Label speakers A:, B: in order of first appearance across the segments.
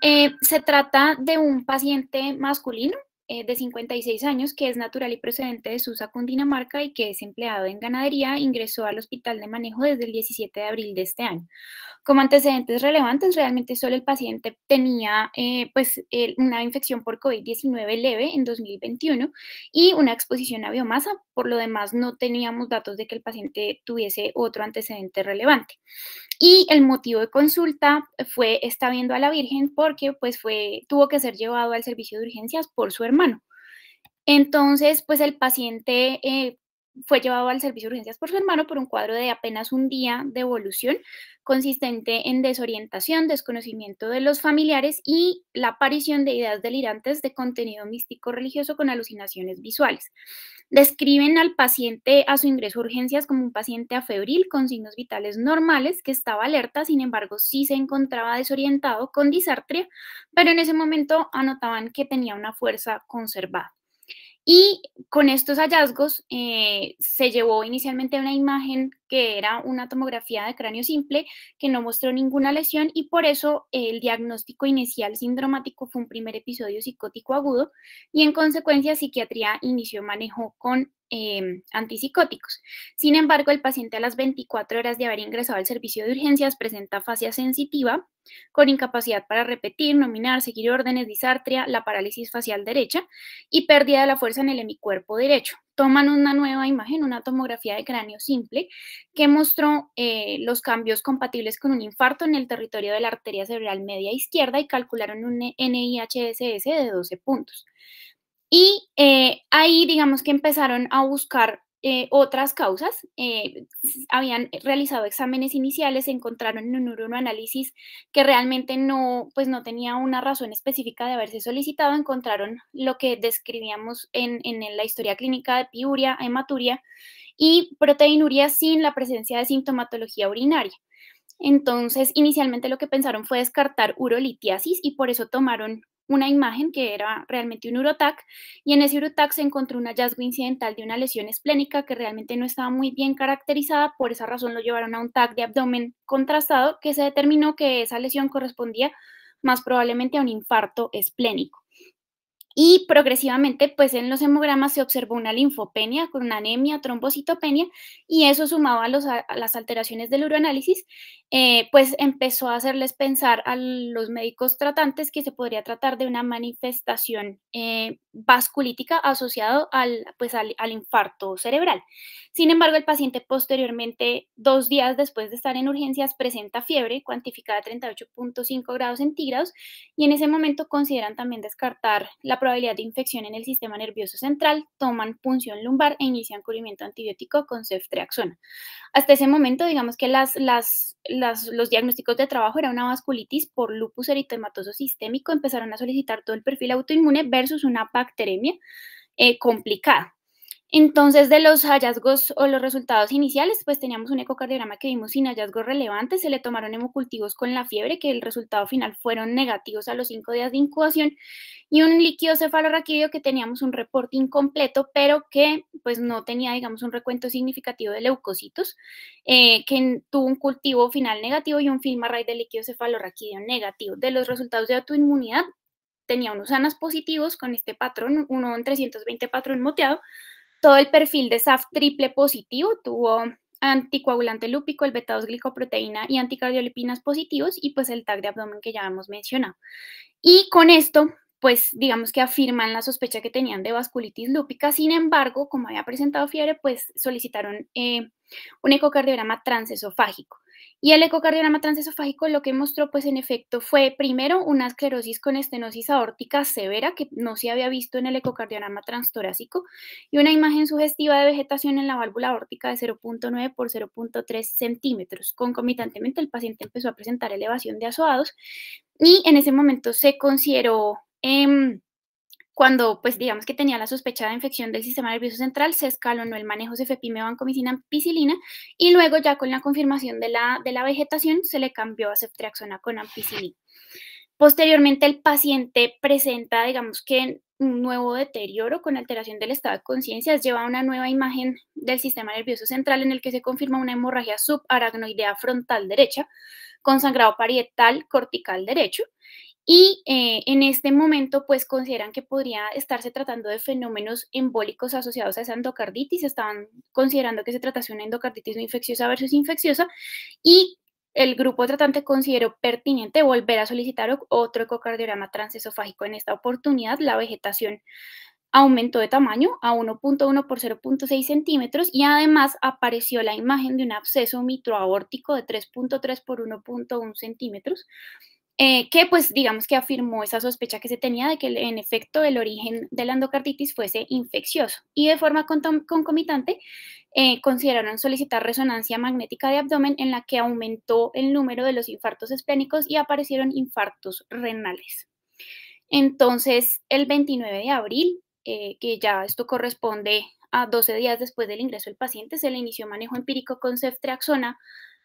A: Eh, se trata de un paciente masculino eh, de 56 años, que es natural y procedente de Susa, Cundinamarca, y que es empleado en ganadería, ingresó al hospital de manejo desde el 17 de abril de este año. Como antecedentes relevantes, realmente solo el paciente tenía eh, pues, una infección por COVID-19 leve en 2021 y una exposición a biomasa. Por lo demás, no teníamos datos de que el paciente tuviese otro antecedente relevante. Y el motivo de consulta fue está viendo a la Virgen porque pues fue tuvo que ser llevado al servicio de urgencias por su hermano entonces, pues el paciente eh, fue llevado al servicio de urgencias por su hermano por un cuadro de apenas un día de evolución, consistente en desorientación, desconocimiento de los familiares y la aparición de ideas delirantes de contenido místico religioso con alucinaciones visuales. Describen al paciente a su ingreso a urgencias como un paciente afebril con signos vitales normales que estaba alerta, sin embargo sí se encontraba desorientado con disartria, pero en ese momento anotaban que tenía una fuerza conservada. Y con estos hallazgos eh, se llevó inicialmente una imagen que era una tomografía de cráneo simple que no mostró ninguna lesión y por eso el diagnóstico inicial sindromático fue un primer episodio psicótico agudo y en consecuencia psiquiatría inició manejo con Em, antipsicóticos. Sin embargo, el paciente a las 24 horas de haber ingresado al servicio de urgencias presenta fascia sensitiva con incapacidad para repetir, nominar, seguir órdenes, disartria, la parálisis facial derecha y pérdida de la fuerza en el hemicuerpo derecho. Toman una nueva imagen, una tomografía de cráneo simple que mostró eh, los cambios compatibles con un infarto en el territorio de la arteria cerebral media izquierda y calcularon un NIHSS de 12 puntos. Y eh, ahí, digamos que empezaron a buscar eh, otras causas. Eh, habían realizado exámenes iniciales, encontraron en un análisis que realmente no, pues no tenía una razón específica de haberse solicitado. Encontraron lo que describíamos en, en la historia clínica de piuria, hematuria y proteinuria sin la presencia de sintomatología urinaria. Entonces, inicialmente lo que pensaron fue descartar urolitiasis y por eso tomaron una imagen que era realmente un urotac y en ese urotac se encontró un hallazgo incidental de una lesión esplénica que realmente no estaba muy bien caracterizada, por esa razón lo llevaron a un TAC de abdomen contrastado que se determinó que esa lesión correspondía más probablemente a un infarto esplénico. Y progresivamente, pues en los hemogramas se observó una linfopenia con una anemia, trombocitopenia, y eso sumaba a, a las alteraciones del uroanálisis, eh, pues empezó a hacerles pensar a los médicos tratantes que se podría tratar de una manifestación eh, vasculítica asociado al, pues al, infarto cerebral. Sin embargo, el paciente posteriormente, dos días después de estar en urgencias, presenta fiebre cuantificada a 38.5 grados centígrados y en ese momento consideran también descartar la probabilidad de infección en el sistema nervioso central, toman punción lumbar e inician cubrimiento antibiótico con ceftriaxona. Hasta ese momento, digamos que las los diagnósticos de trabajo era una vasculitis por lupus eritematoso sistémico, empezaron a solicitar todo el perfil autoinmune versus una bacteremia eh, complicada. Entonces, de los hallazgos o los resultados iniciales, pues teníamos un ecocardiograma que vimos sin hallazgos relevantes, se le tomaron hemocultivos con la fiebre, que el resultado final fueron negativos a los cinco días de incubación, y un líquido cefalorraquídeo que teníamos un reporte incompleto, pero que pues no tenía, digamos, un recuento significativo de leucocitos, eh, que tuvo un cultivo final negativo y un film array de líquido cefalorraquídeo negativo. De los resultados de autoinmunidad, tenía unos ANAS positivos con este patrón, uno en 320 patrón moteado, todo el perfil de SAF triple positivo tuvo anticoagulante lúpico, el beta 2 glicoproteína y anticardiolipinas positivos y pues el tag de abdomen que ya hemos mencionado. Y con esto, pues digamos que afirman la sospecha que tenían de vasculitis lúpica, sin embargo, como había presentado fiebre, pues solicitaron eh, un ecocardiograma transesofágico. Y el ecocardiograma transesofágico lo que mostró, pues en efecto, fue primero una esclerosis con estenosis aórtica severa que no se había visto en el ecocardiograma transtorácico y una imagen sugestiva de vegetación en la válvula aórtica de 0.9 por 0.3 centímetros. Concomitantemente, el paciente empezó a presentar elevación de azoados y en ese momento se consideró... Em, cuando, pues digamos que tenía la sospecha de infección del sistema nervioso central, se escalonó el manejo cefepime vancomicina ampicilina y luego ya con la confirmación de la, de la vegetación se le cambió a ceftriaxona con ampicilina. Posteriormente el paciente presenta, digamos que un nuevo deterioro con alteración del estado de conciencia, lleva una nueva imagen del sistema nervioso central en el que se confirma una hemorragia subaracnoidea frontal derecha con sangrado parietal cortical derecho y eh, en este momento, pues consideran que podría estarse tratando de fenómenos embólicos asociados a esa endocarditis. Estaban considerando que se tratase una endocarditis no infecciosa versus infecciosa. Y el grupo tratante consideró pertinente volver a solicitar otro ecocardiograma transesofágico. En esta oportunidad, la vegetación aumentó de tamaño a 1.1 por 0.6 centímetros y además apareció la imagen de un absceso mitroaórtico de 3.3 por 1.1 centímetros eh, que pues digamos que afirmó esa sospecha que se tenía de que en efecto el origen de la endocarditis fuese infeccioso y de forma concomitante eh, consideraron solicitar resonancia magnética de abdomen en la que aumentó el número de los infartos esplénicos y aparecieron infartos renales. Entonces, el 29 de abril, eh, que ya esto corresponde a 12 días después del ingreso del paciente, se le inició manejo empírico con ceftriaxona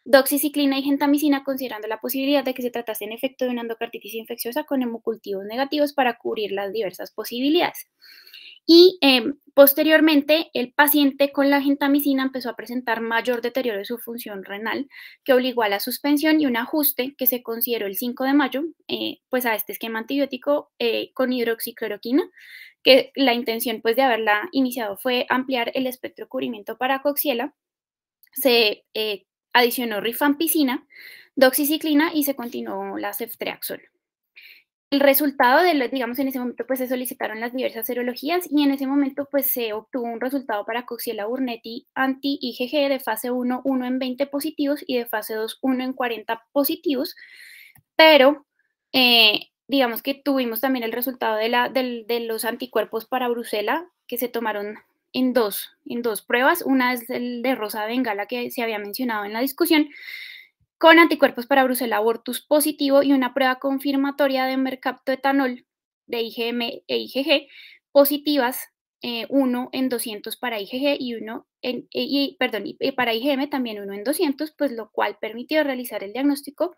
A: doxiciclina y gentamicina, considerando la posibilidad de que se tratase en efecto de una endocarditis infecciosa con hemocultivos negativos para cubrir las diversas posibilidades. Y em, posteriormente, el paciente con la gentamicina empezó a presentar mayor deterioro de su función renal, que obligó a la suspensión y un ajuste que se consideró el 5 de mayo, eh, pues a este esquema antibiótico eh, con hidroxicloroquina, que la intención pues de haberla iniciado fue ampliar el espectro cubrimiento para coxiela. Se eh, adicionó rifampicina, doxiciclina y se continuó la ceftriaxona. El resultado de, digamos, en ese momento pues se solicitaron las diversas serologías y en ese momento pues se obtuvo un resultado para Coxiella burnetti anti-IgG de fase 1, 1 en 20 positivos y de fase 2, 1 en 40 positivos, pero eh, digamos que tuvimos también el resultado de, la, de, de los anticuerpos para Brusela que se tomaron en dos, en dos pruebas. Una es el de Rosa de Bengala que se había mencionado en la discusión, con anticuerpos para Bruselas abortus positivo y una prueba confirmatoria de mercaptoetanol de IgM e IgG positivas, eh, uno en 200 para IgG y uno en, eh, perdón, eh, para IgM también uno en 200, pues lo cual permitió realizar el diagnóstico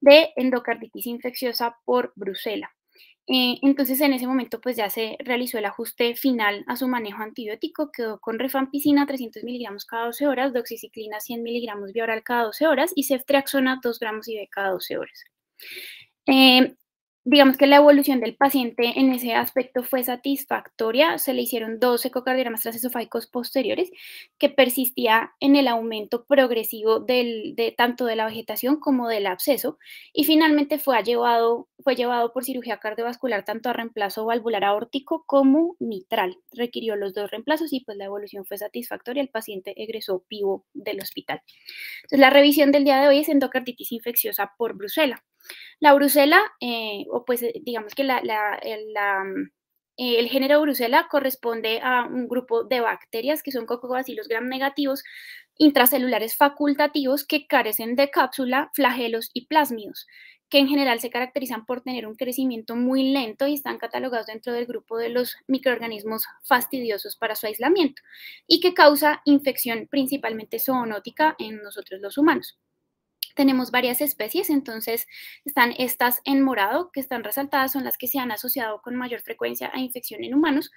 A: de endocarditis infecciosa por Bruselas entonces en ese momento pues ya se realizó el ajuste final a su manejo antibiótico, quedó con refampicina 300 miligramos cada 12 horas, doxiciclina 100 miligramos vía oral cada 12 horas y ceftriaxona 2 gramos y cada 12 horas. Eh, digamos que la evolución del paciente en ese aspecto fue satisfactoria. Se le hicieron dos ecocardiogramas transesofágicos posteriores que persistía en el aumento progresivo de, tanto de la vegetación como del absceso y finalmente fue llevado, fue llevado por cirugía cardiovascular tanto a reemplazo valvular aórtico como mitral. Requirió los dos reemplazos y pues la evolución fue satisfactoria. El paciente egresó vivo del hospital. Entonces la revisión del día de hoy es endocarditis infecciosa por Bruselas. La brusela, eh, o pues eh, digamos que mm, eh, el género brusela corresponde a un grupo de bacterias que son cocobacilos gram negativos intracelulares facultativos que carecen de cápsula, flagelos y plásmidos, que en general se caracterizan por tener un crecimiento muy lento y están catalogados dentro del grupo de los microorganismos fastidiosos para su aislamiento y que causa infección principalmente zoonótica en nosotros los humanos. Tenemos varias especies, entonces están estas en morado, que están resaltadas, son las que se han asociado con mayor frecuencia a infección en humanos.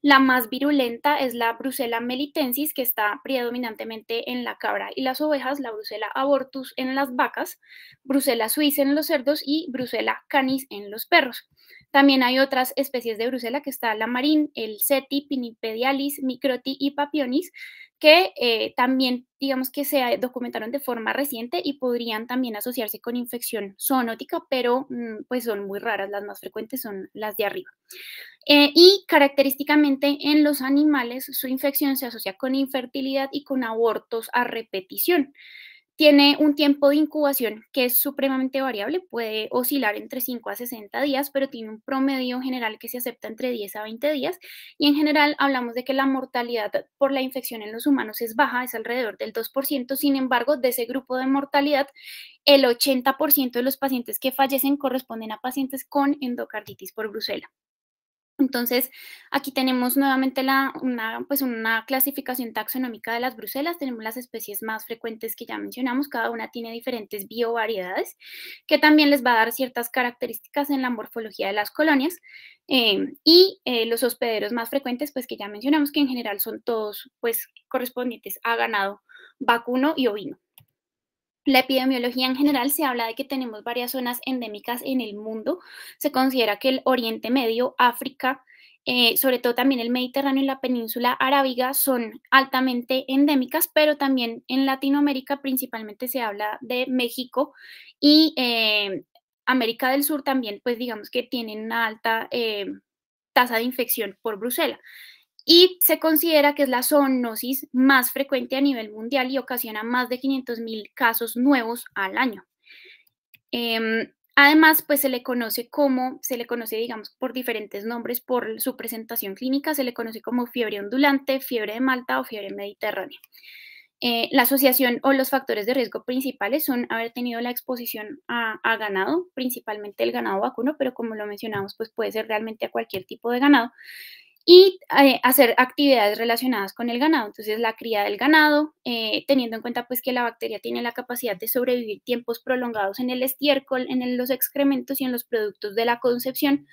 A: La más virulenta es la Brucella melitensis, que está predominantemente en la cabra y las ovejas, la Brucella abortus en las vacas, Brucella suiza en los cerdos y Brucella canis en los perros. También hay otras especies de Brusela, que está la marín, el seti, pinipedialis, microti y papionis, que eh, también, digamos que se eh, documentaron de forma reciente y podrían también asociarse con infección zoonótica, pero mm, pues son muy raras, las más frecuentes son las de arriba. Eh, y característicamente en los animales, su infección se asocia con infertilidad y con abortos a repetición. Tiene un tiempo de incubación que es supremamente variable, puede oscilar entre 5 a 60 días, pero tiene un promedio general que se acepta entre 10 a 20 días. Y en general hablamos de que la mortalidad por la infección en los humanos es baja, es alrededor del 2%. Sin embargo, de ese grupo de mortalidad, el 80% de los pacientes que fallecen corresponden a pacientes con endocarditis por Bruselas. Entonces, aquí tenemos nuevamente pues, una, clasificación taxonómica de las bruselas. Tenemos las especies más frecuentes que ya mencionamos. Cada una tiene diferentes biovariedades, que también les va a dar ciertas características en la morfología de las colonias. Eh, y eh, los hospederos más frecuentes, pues que ya mencionamos, que en general son todos pues correspondientes a ganado vacuno y ovino. La epidemiología en general se habla de que tenemos varias zonas endémicas en el mundo. Se considera que el Oriente Medio, África, eh, sobre todo también el Mediterráneo y la península arábiga son altamente endémicas, pero también en Latinoamérica principalmente se habla de México y eh, América del Sur también, pues digamos que tienen una alta eh, tasa de infección por Bruselas y se considera que es la zoonosis más frecuente a nivel mundial y ocasiona más de 500 mil casos nuevos al año. Em, además, pues se le conoce como, se le conoce, digamos, por diferentes nombres, por su presentación clínica, se le conoce como fiebre ondulante, fiebre de Malta o fiebre mediterránea. Eh, la asociación o los factores de riesgo principales son haber tenido la exposición a, a, ganado, principalmente el ganado vacuno, pero como lo mencionamos, pues puede ser realmente a cualquier tipo de ganado, y eh, hacer actividades relacionadas con el ganado. Entonces, la cría del ganado, eh, teniendo en cuenta pues que la bacteria tiene la capacidad de sobrevivir tiempos prolongados en el estiércol, en los excrementos y en los productos de la concepción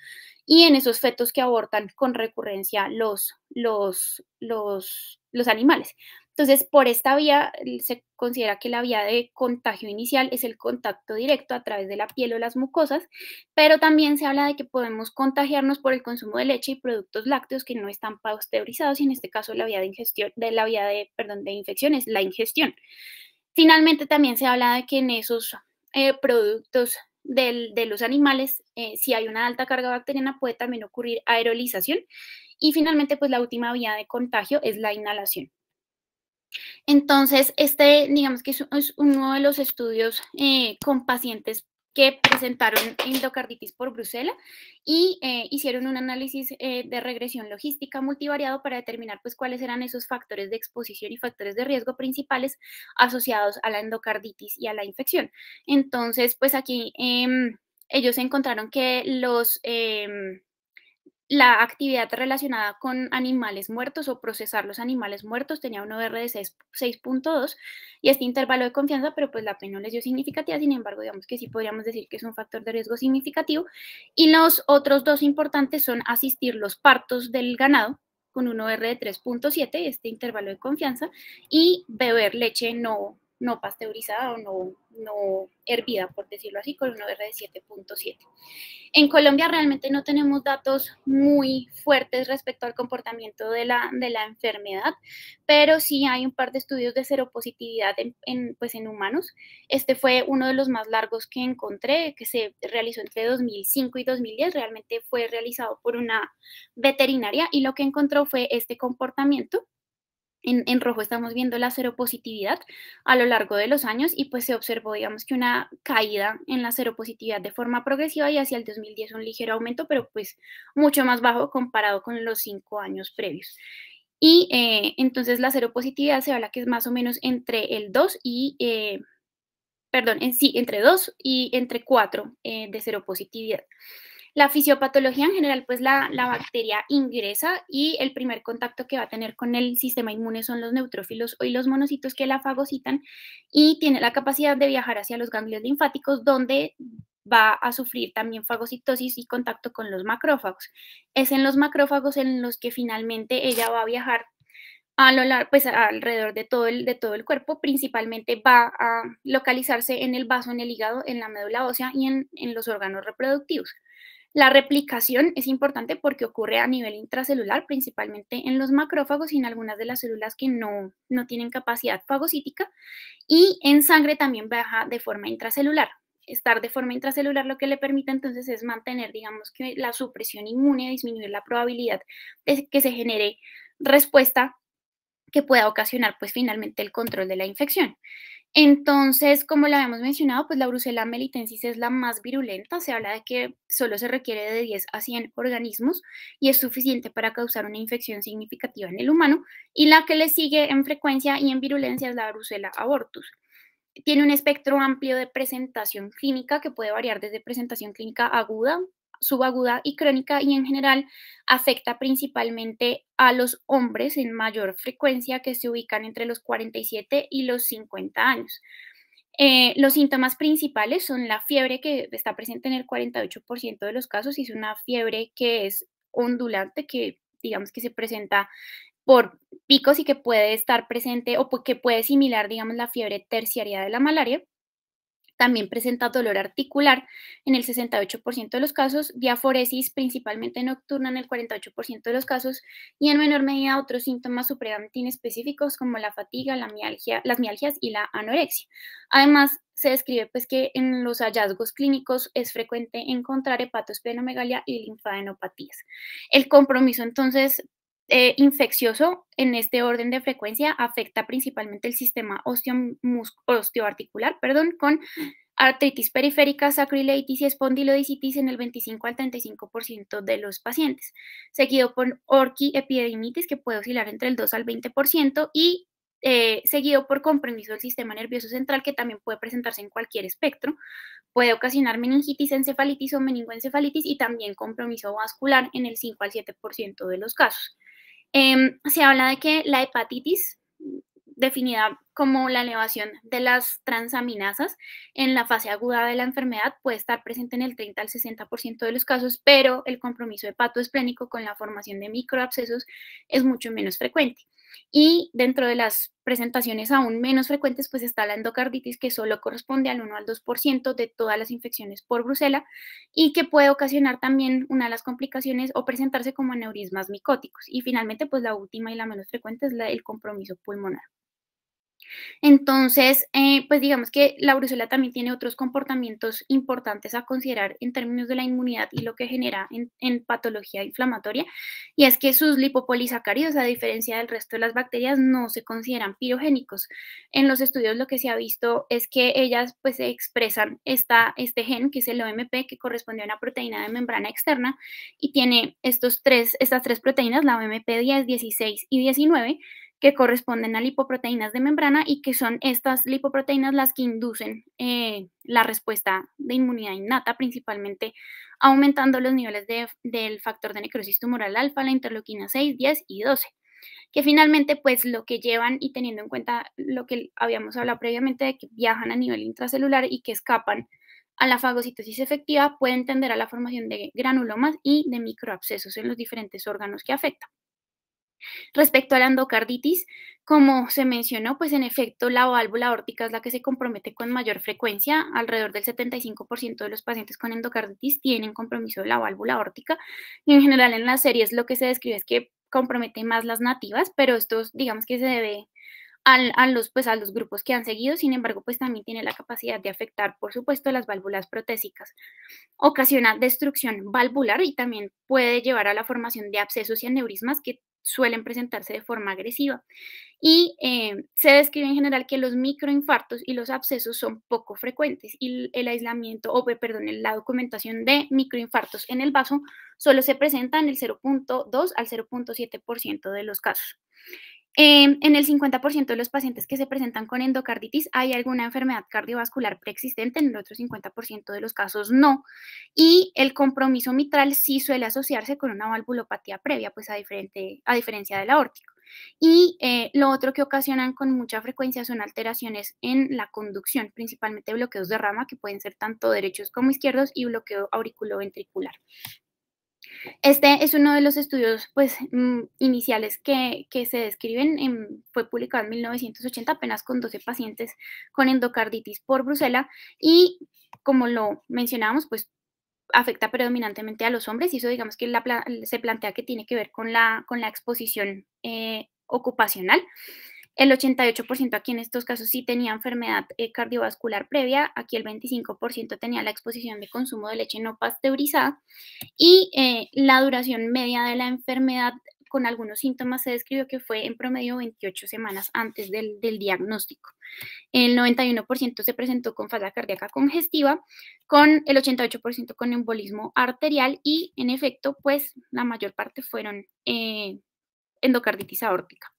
A: y en esos fetos que abortan con recurrencia los, los, los, los animales. Entonces, por esta vía se considera que la vía de contagio inicial es el contacto directo a través de la piel o las mucosas, pero también se habla de que podemos contagiarnos por el consumo de leche y productos lácteos que no están pasteurizados y en este caso la vía de ingestión de la vía de perdón, de infección es la ingestión. Finalmente también se habla de que en esos eh, productos de los animales, eh, si hay una alta carga bacteriana, puede también ocurrir aerolización. Y finalmente, pues la última vía de contagio es la inhalación. Entonces, este, digamos que es uno de los estudios eh, con pacientes que presentaron endocarditis por Bruselas y eh, hicieron un análisis eh, de regresión logística multivariado para determinar pues, cuáles eran esos factores de exposición y factores de riesgo principales asociados a la endocarditis y a la infección. Entonces, pues aquí em, ellos encontraron que los em, la actividad relacionada con animales muertos o procesar los animales muertos tenía un OR de 6.2 y este intervalo de confianza, pero pues la P no les dio significativa, sin embargo, digamos que sí podríamos decir que es un factor de riesgo significativo. Y los otros dos importantes son asistir los partos del ganado con un OR de 3.7, este intervalo de confianza, y beber leche no no pasteurizada o no, no hervida, por decirlo así, con un OR de 7.7. En Colombia realmente no tenemos datos muy fuertes respecto al comportamiento de la, enfermedad, pero sí hay un par de estudios de seropositividad en, pues en humanos. Este fue uno de los más largos que encontré, que se realizó entre 2005 y 2010, realmente fue realizado por una veterinaria y lo que encontró fue este comportamiento. En, rojo estamos viendo la cero positividad a lo largo de los años y pues se observó, digamos que una caída en la cero positividad de forma progresiva y hacia el 2010 un ligero aumento, pero pues mucho más bajo comparado con los cinco años previos. Y eh, entonces la cero positividad se habla que es más o menos entre el 2 y, eh, perdón, en sí, entre 2 y entre 4 eh, de cero positividad. La fisiopatología en general, pues la, bacteria ingresa y el primer contacto que va a tener con el sistema inmune son los neutrófilos o los monocitos que la fagocitan y tiene la capacidad de viajar hacia los ganglios linfáticos donde va a sufrir también fagocitosis y contacto con los macrófagos. Es en los macrófagos en los que finalmente ella va a viajar a lo pues alrededor de todo, el, de todo el cuerpo, principalmente va a localizarse en el vaso, en el hígado, en la médula ósea y en, en los órganos reproductivos. La replicación es importante porque ocurre a nivel intracelular, principalmente en los macrófagos y en algunas de las células que no, tienen capacidad fagocítica. Y en sangre también baja de forma intracelular. Estar de forma intracelular lo que le permite entonces es mantener, digamos, que la supresión inmune, disminuir la probabilidad de que se genere respuesta que pueda ocasionar pues finalmente el control de la infección. Entonces, como lo habíamos mencionado, pues la brucela melitensis es la más virulenta. Se habla de que solo se requiere de 10 a 100 organismos y es suficiente para causar una infección significativa en el humano. Y la que le sigue en frecuencia y en virulencia es la brucela abortus. Tiene un espectro amplio de presentación clínica que puede variar desde presentación clínica aguda, subaguda y crónica y en general afecta principalmente a los hombres en mayor frecuencia que se ubican entre los 47 y los 50 años. Eh, los síntomas principales son la fiebre que está presente en el 48% de los casos y es una fiebre que es ondulante, que digamos que se presenta por picos y que puede estar presente o que puede similar, digamos, la fiebre terciaria de la malaria. También presenta dolor articular en el 68% de los casos, diaforesis principalmente nocturna en el 48% de los casos y en menor medida otros síntomas supremamente específicos como la fatiga, la mialgia, las mialgias y la anorexia. Además, se describe pues que en los hallazgos clínicos es frecuente encontrar hepatosplenomegalia y linfadenopatías. El compromiso entonces eh, infeccioso en este orden de frecuencia afecta principalmente el sistema osteoarticular perdón, con artritis periférica, sacrileitis y espondilodisitis en el 25 al 35% de los pacientes, seguido por orquiepididimitis que puede oscilar entre el 2 al 20% y eh, seguido por compromiso del sistema nervioso central, que también puede presentarse en cualquier espectro. Puede ocasionar meningitis, encefalitis o meningoencefalitis y también compromiso vascular en el 5 al 7% de los casos. Em, se habla de que la hepatitis, definida como la elevación de las transaminasas en la fase aguda de la enfermedad, puede estar presente en el 30 al 60% de los casos, pero el compromiso hepatoesplénico con la formación de microabscesos es mucho menos frecuente. Y dentro de las presentaciones aún menos frecuentes, pues está la endocarditis, que solo corresponde al 1 al 2% de todas las infecciones por brucela y que puede ocasionar también una de las complicaciones o presentarse como aneurismas micóticos. Y finalmente, pues la última y la menos frecuente es la, el compromiso pulmonar. Entonces, eh, pues digamos que la brucela también tiene otros comportamientos importantes a considerar en términos de la inmunidad y lo que genera en, patología inflamatoria, y es que sus lipopolisacáridos, a diferencia del resto de las bacterias, no se consideran pirogénicos. En los estudios lo que se ha visto es que ellas pues expresan esta, este gen, que es el OMP, que corresponde a una proteína de membrana externa, y tiene estos tres, estas tres proteínas, la OMP10, 16 y 19, que corresponden a lipoproteínas de membrana y que son estas lipoproteínas las que inducen eh, la respuesta de inmunidad innata, principalmente aumentando los niveles del factor de necrosis tumoral alfa, la interleuquina 6, 10 y 12, que finalmente pues lo que llevan y teniendo en cuenta lo que habíamos hablado previamente de que viajan a nivel intracelular y que escapan a la fagocitosis efectiva pueden tender a la formación de granulomas y de microabscesos en los diferentes órganos que afectan. Respecto a la endocarditis, como se mencionó, pues en efecto la válvula órtica es la que se compromete con mayor frecuencia. Alrededor del 75% de los pacientes con endocarditis tienen compromiso de la válvula órtica. Y en general en las series lo que se describe es que compromete más las nativas, pero esto digamos que se debe a, los, pues, a los grupos que han seguido, sin embargo, pues también tiene la capacidad de afectar, por supuesto, las válvulas protésicas. Ocasiona destrucción valvular y también puede llevar a la formación de abscesos y aneurismas que suelen presentarse de forma agresiva. Y eh, se describe en general que los microinfartos y los abscesos son poco frecuentes y el aislamiento, o perdón, la documentación de microinfartos en el vaso solo se presenta en el 0.2 al 0.7% de los casos. Em, en el 50% de los pacientes que se presentan con endocarditis hay alguna enfermedad cardiovascular preexistente, en el otro 50% de los casos no. Y el compromiso mitral sí suele asociarse con una valvulopatía previa, pues a, diferencia del aórtico. Y eh, lo otro que ocasionan con mucha frecuencia son alteraciones en la conducción, principalmente bloqueos de rama que pueden ser tanto derechos como izquierdos y bloqueo auriculoventricular. Este es uno de los estudios pues, mm, iniciales que, que se describen, en, fue publicado en 1980 apenas con 12 pacientes con endocarditis por Bruselas y como lo mencionábamos, pues afecta predominantemente a los hombres y eso digamos que se plantea que tiene que ver con la, con la exposición eh, ocupacional. El 88% aquí en estos casos sí tenía enfermedad eh, cardiovascular previa, aquí el 25% tenía la exposición de consumo de leche no pasteurizada y eh, la duración media de la enfermedad con algunos síntomas se describió que fue en promedio 28 semanas antes del, diagnóstico. El 91% se presentó con falla cardíaca congestiva, con el 88% con embolismo arterial y en efecto, pues la mayor parte fueron eh, endocarditis aórtica.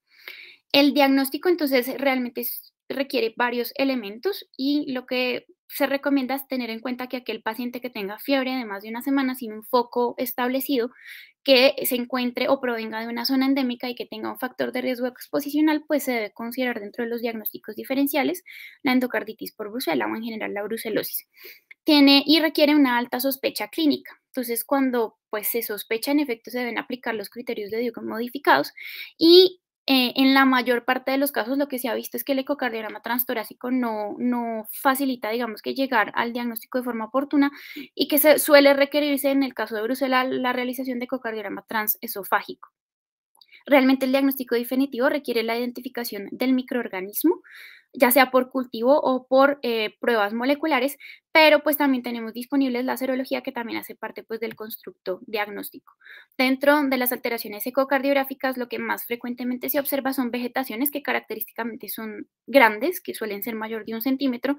A: El diagnóstico entonces realmente requiere varios elementos y lo que se recomienda es tener en cuenta que aquel paciente que tenga fiebre de más de una semana sin un foco establecido, que se encuentre o provenga de una zona endémica y que tenga un factor de riesgo exposicional, pues se debe considerar dentro de los diagnósticos diferenciales la endocarditis por brucela o en general la brucelosis. Tiene y requiere una alta sospecha clínica. Entonces, cuando pues se sospecha, en efecto, se deben aplicar los criterios de Duke modificados y eh, en la mayor parte de los casos lo que se ha visto es que el ecocardiograma transtorácico no, no facilita, digamos, que llegar al diagnóstico de forma oportuna y que se suele requerirse en el caso de Bruselas la realización de ecocardiograma transesofágico. Realmente el diagnóstico definitivo requiere la identificación del microorganismo, ya sea por cultivo o por eh, pruebas moleculares, pero pues también tenemos disponibles la serología que también hace parte pues del constructo diagnóstico. Dentro de las alteraciones ecocardiográficas, lo que más frecuentemente se observa son vegetaciones que característicamente son grandes, que suelen ser mayor de un centímetro,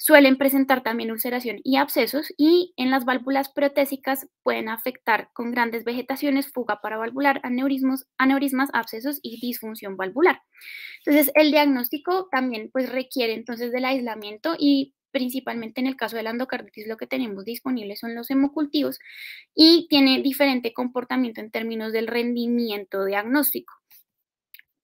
A: Suelen presentar también ulceración y abscesos y en las válvulas protésicas pueden afectar con grandes vegetaciones, fuga para valvular, aneurismas, abscesos y disfunción valvular. Entonces, el diagnóstico también pues requiere entonces del aislamiento y principalmente en el caso de la endocarditis lo que tenemos disponible son los hemocultivos y tiene diferente comportamiento en términos del rendimiento diagnóstico.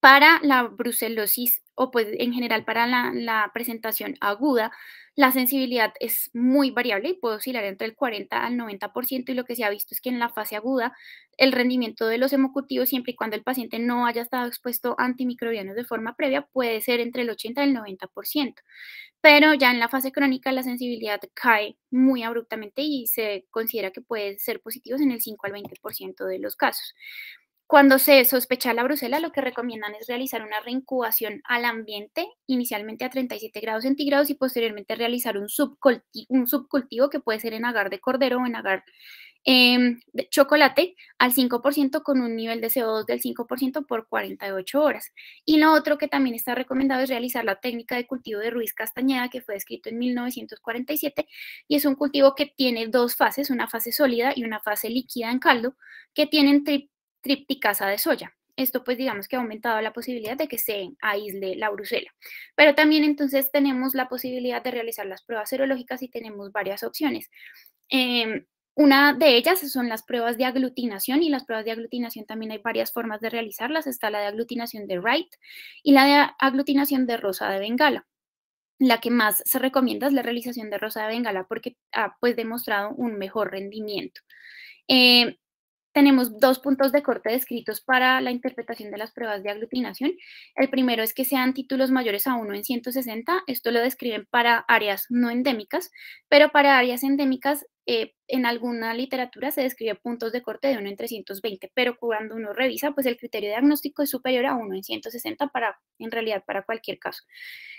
A: Para la brucelosis o pues en general para la presentación aguda la sensibilidad es muy variable y puede oscilar entre el 40 al 90% y lo que se ha visto es que en la fase aguda el rendimiento de los hemocultivos, siempre y cuando el paciente no haya estado expuesto a antimicrobianos de forma previa, puede ser entre el 80 y el 90%. Pero ya en la fase crónica la sensibilidad cae muy abruptamente y se considera que puede ser positivos en el 5 al 20% de los casos. Cuando se sospecha la brusela, lo que recomiendan es realizar una reincubación al ambiente, inicialmente a 37 grados centígrados y posteriormente realizar un, subcultivo, que puede ser en agar de cordero o en agar em, de chocolate al 5% con un nivel de CO2 del 5% por 48 horas. Y lo otro que también está recomendado es realizar la técnica de cultivo de Ruiz Castañeda que fue escrito en 1947 y es un cultivo que tiene dos fases, una fase sólida y una fase líquida en caldo, que tienen tripticasa de soya. Esto pues digamos que ha aumentado la posibilidad de que se aísle la brusela, Pero también entonces tenemos la posibilidad de realizar las pruebas serológicas y tenemos varias opciones. Em, una de ellas son las pruebas de aglutinación y las pruebas de aglutinación también hay varias formas de realizarlas. Está la de aglutinación de Wright y la de aglutinación de Rosa de Bengala. La que más se recomienda es la realización de Rosa de Bengala porque ha pues demostrado un mejor rendimiento. Em, tenemos dos puntos de corte descritos para la interpretación de las pruebas de aglutinación. El primero es que sean títulos mayores a 1 en 160. Esto lo describen para áreas no endémicas, pero para áreas endémicas eh, en alguna literatura se describe puntos de corte de 1 en 320, pero cuando uno revisa, pues el criterio diagnóstico es superior a 1 en 160 para, en realidad, para cualquier caso.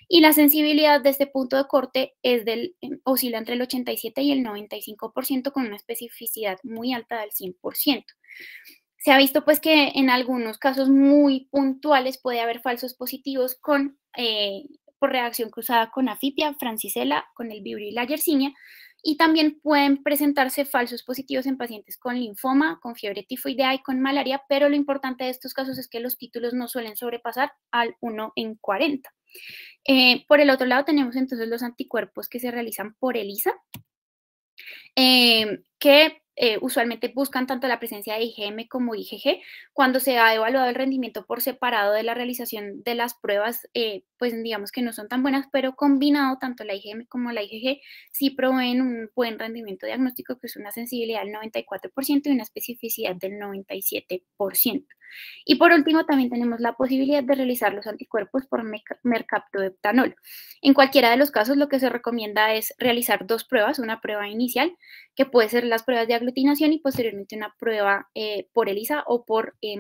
A: Y la sensibilidad de este punto de corte es del, oscila entre el 87 y el 95% con una especificidad muy alta del 100%. Se ha visto pues que en algunos casos muy puntuales puede haber falsos positivos con, eh, por reacción cruzada con afipia, francisela, con el vibrio y la yersinia, y también pueden presentarse falsos positivos en pacientes con linfoma, con fiebre tifoidea y con malaria, pero lo importante de estos casos es que los títulos no suelen sobrepasar al 1 en 40. Eh, por el otro lado tenemos entonces los anticuerpos que se realizan por ELISA, eh, que eh, usualmente buscan tanto la presencia de IgM como IgG. Cuando se ha evaluado el rendimiento por separado de la realización de las pruebas, eh, pues digamos que no son tan buenas, pero combinado tanto la IgM como la IgG sí proveen un buen rendimiento diagnóstico que es una sensibilidad del 94% y una especificidad del 97%. Y por último, también tenemos la posibilidad de realizar los anticuerpos por mercaptoetanol En cualquiera de los casos, lo que se recomienda es realizar dos pruebas, una prueba inicial, que puede ser las pruebas de aglutinación y posteriormente una prueba eh, por ELISA o por eh,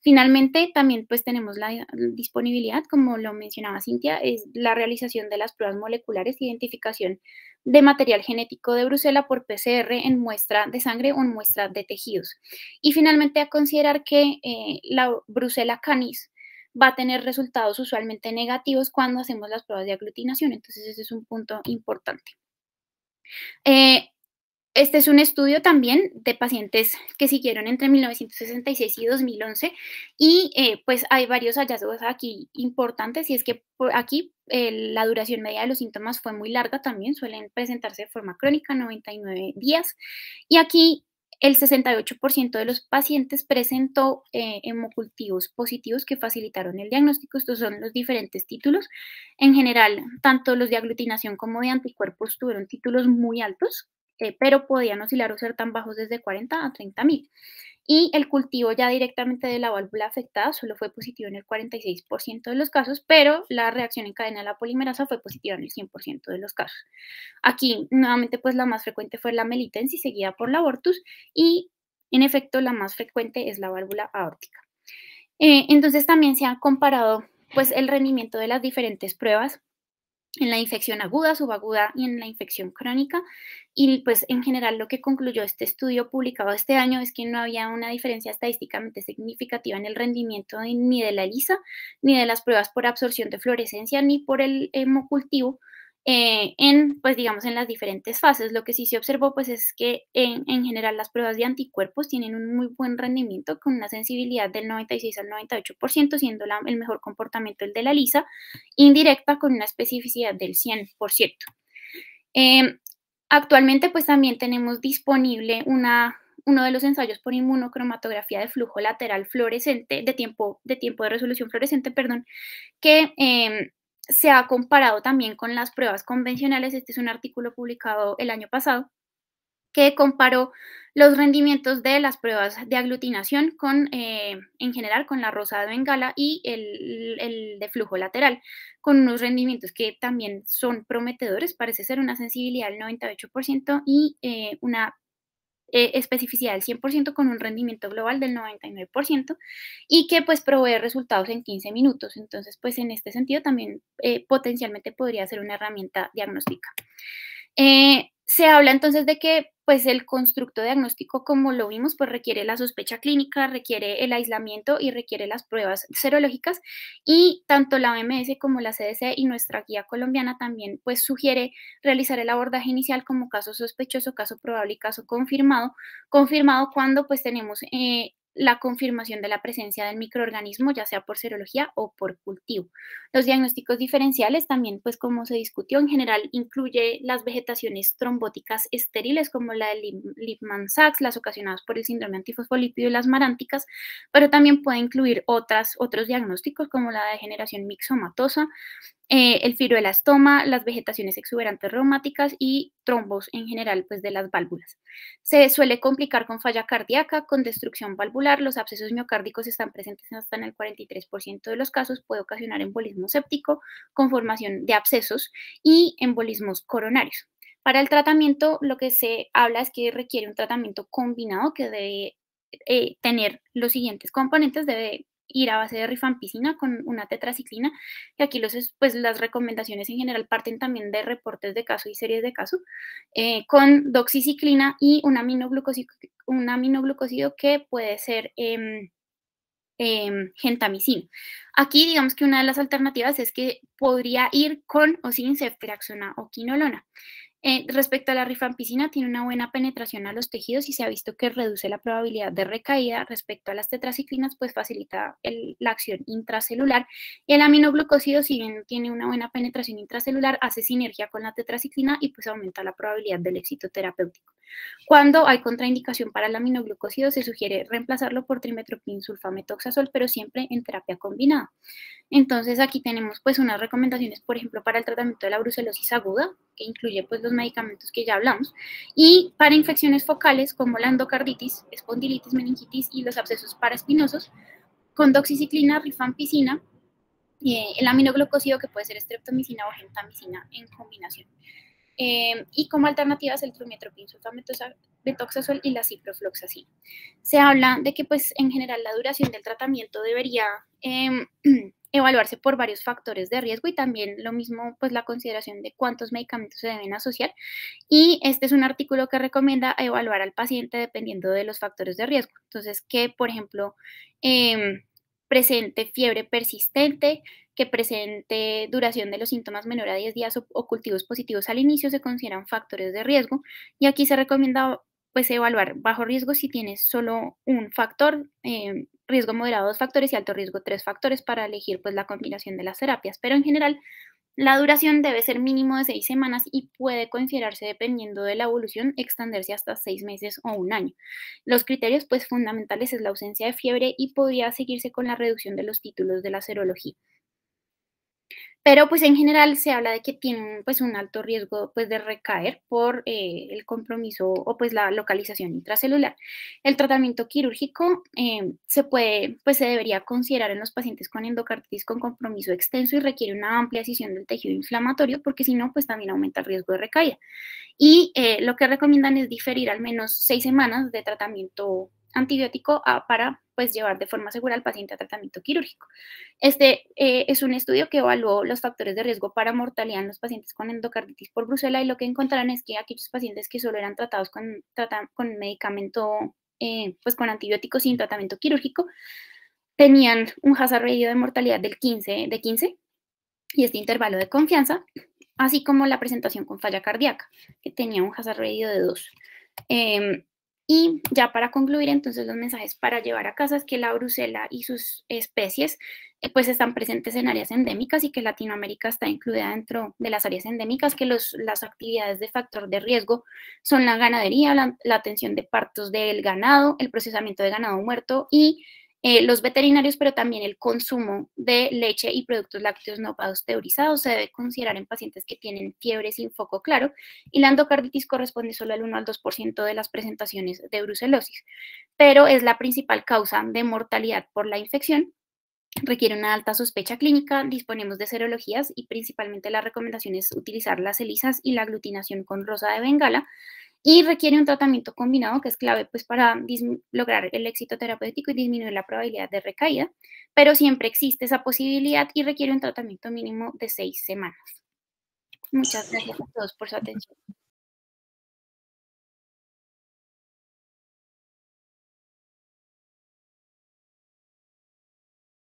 A: Finalmente, también pues tenemos la disponibilidad, como lo mencionaba Cintia, es la realización de las pruebas moleculares de identificación de material genético de Bruselas por PCR en muestra de sangre o en muestra de tejidos. Y finalmente a considerar que eh, la Bruselas canis va a tener resultados usualmente negativos cuando hacemos las pruebas de aglutinación. Entonces ese es un punto importante. Eh, este es un estudio también de pacientes que siguieron entre 1966 y 2011 y eh, pues hay varios hallazgos aquí importantes y es que aquí eh, la duración media de los síntomas fue muy larga también, suelen presentarse de forma crónica, 99 días y aquí el 68% de los pacientes presentó eh, hemocultivos positivos que facilitaron el diagnóstico. Estos son los diferentes títulos. En general, tanto los de aglutinación como de anticuerpos tuvieron títulos muy altos, eh, pero podían oscilar o ser tan bajos desde 40 a 30 mil. Y el cultivo ya directamente de la válvula afectada solo fue positivo en el 46% de los casos, pero la reacción en cadena de la polimerasa fue positiva en el 100% de los casos. Aquí, nuevamente, pues la más frecuente fue la melitensis, seguida por la abortus, y en efecto, la más frecuente es la válvula aórtica. Eh, entonces, también se ha comparado pues el rendimiento de las diferentes pruebas en la infección aguda, subaguda y en la infección crónica. Y pues en general lo que concluyó este estudio publicado este año es que no había una diferencia estadísticamente significativa en el rendimiento ni de la ELISA, ni de las pruebas por absorción de fluorescencia, ni por el hemocultivo eh, en, pues digamos, en las diferentes fases. Lo que sí se observó, pues es que en, general las pruebas de anticuerpos tienen un muy buen rendimiento con una sensibilidad del 96 al 98%, siendo el mejor comportamiento el de la lisa, indirecta con una especificidad del 100%. Em, actualmente, pues también tenemos disponible una uno de los ensayos por inmunocromatografía de flujo lateral fluorescente, de tiempo de, tiempo de resolución fluorescente, perdón, que em, se ha comparado también con las pruebas convencionales. Este es un artículo publicado el año pasado que comparó los rendimientos de las pruebas de aglutinación con, eh, en general, con la rosa de Bengala y el, de flujo lateral, con unos rendimientos que también son prometedores, parece ser una sensibilidad del 98% y eh, una eh, especificidad del 100% con un rendimiento global del 99% y que pues provee resultados en 15 minutos. Entonces, pues en este sentido también eh, potencialmente podría ser una herramienta diagnóstica. Eh, se habla entonces de que pues el constructo diagnóstico, como lo vimos, pues requiere la sospecha clínica, requiere el aislamiento y requiere las pruebas serológicas. Y tanto la OMS como la CDC y nuestra guía colombiana también, pues sugiere realizar el abordaje inicial como caso sospechoso, caso probable y caso confirmado, confirmado cuando pues tenemos eh, la confirmación de la presencia del microorganismo, ya sea por serología o por cultivo. Los diagnósticos diferenciales también, pues como se discutió en general, incluye las vegetaciones trombóticas estériles como la de Lipman Sachs, las ocasionadas por el síndrome antifosfolípido y las maránticas, pero también puede incluir otras, otros diagnósticos como la degeneración mixomatosa, eh, el fibroelastoma, las vegetaciones exuberantes reumáticas y trombos en general pues, de las válvulas. Se suele complicar con falla cardíaca, con destrucción valvular, los abscesos miocárdicos están presentes hasta en el 43% de los casos, puede ocasionar embolismo séptico con formación de abscesos y embolismos coronarios. Para el tratamiento, lo que se habla es que requiere un tratamiento combinado que debe eh, tener los siguientes componentes, debe ir a base de rifampicina con una tetraciclina. Y aquí los, pues, las recomendaciones en general parten también de reportes de caso y series de caso, eh, con doxiciclina y un aminoglucosido un que puede ser em, em, gentamicina. Aquí digamos que una de las alternativas es que podría ir con o sin ceftriaxona o quinolona. Eh, respecto a la rifampicina, tiene una buena penetración a los tejidos y se ha visto que reduce la probabilidad de recaída. Respecto a las tetraciclinas, pues facilita la acción intracelular. Y el aminoglucosido si bien tiene una buena penetración intracelular, hace sinergia con la tetraciclina y pues aumenta la probabilidad del éxito terapéutico. Cuando hay contraindicación para el aminoglucosido se sugiere reemplazarlo por trimetropin sulfametoxazol, pero siempre en terapia combinada. Entonces aquí tenemos pues unas recomendaciones, por ejemplo, para el tratamiento de la brucelosis aguda, que incluye pues los medicamentos que ya hablamos, y para infecciones focales como la endocarditis, espondilitis, meningitis y los abscesos paraespinosos, con doxiciclina, rifampicina, eh, el aminoglucósido que puede ser streptomicina o gentamicina en combinación. Eh, y como alternativas el trumetropin, sulfametoxazol y la ciprofloxacina. Se habla de que pues en general la duración del tratamiento debería em, evaluarse por varios factores de riesgo y también lo mismo, pues la consideración de cuántos medicamentos se deben asociar. Y este es un artículo que recomienda evaluar al paciente dependiendo de los factores de riesgo. Entonces, que, por ejemplo, em, presente fiebre persistente, que presente duración de los síntomas menor a 10 días o, cultivos positivos al inicio se consideran factores de riesgo. Y aquí se recomienda pues evaluar bajo riesgo si tienes solo un factor, em, riesgo moderado dos factores y alto riesgo tres factores para elegir pues la combinación de las terapias, pero en general la duración debe ser mínimo de seis semanas y puede considerarse, dependiendo de la evolución, extenderse hasta seis meses o un año. Los criterios pues, fundamentales es la ausencia de fiebre y podría seguirse con la reducción de los títulos de la serología pero pues en general se habla de que tienen pues un alto riesgo pues de recaer por eh, el compromiso o pues la localización intracelular. El tratamiento quirúrgico eh, se puede pues se debería considerar en los pacientes con endocarditis con compromiso extenso y requiere una amplia decisión del tejido inflamatorio porque si no pues también aumenta el riesgo de recaída. Y eh, lo que recomiendan es diferir al menos seis semanas de tratamiento antibiótico ah, para pues llevar de forma segura al paciente a tratamiento quirúrgico. Este eh, es un estudio que evaluó los factores de riesgo para mortalidad en los pacientes con endocarditis por Bruselas y lo que encontraron es que aquellos pacientes que solo eran tratados con, con medicamento, eh, pues con antibióticos sin tratamiento quirúrgico, tenían un hazard ratio de mortalidad del 15, de 15 y este intervalo de confianza, así como la presentación con falla cardíaca, que tenía un hazard ratio de 2. Y ya para concluir, entonces los mensajes para llevar a casa es que la brusela y sus especies eh, pues están presentes en áreas endémicas y que Latinoamérica está incluida dentro de las áreas endémicas, que las actividades de factor de riesgo son la ganadería, la atención de partos del ganado, el procesamiento de ganado muerto y eh, los veterinarios, pero también el consumo de leche y productos lácteos no pasteurizados se debe considerar en pacientes que tienen fiebre sin foco claro y la endocarditis corresponde solo al 1 al 2% de las presentaciones de brucelosis, pero es la principal causa de mortalidad por la infección requiere una alta sospecha clínica, disponemos de serologías y principalmente la recomendación es utilizar las elisas y la aglutinación con rosa de bengala y requiere un tratamiento combinado que es clave pues, para lograr el éxito terapéutico y disminuir la probabilidad de recaída, pero siempre existe esa posibilidad y requiere un tratamiento mínimo de seis semanas. Muchas gracias a todos por su atención.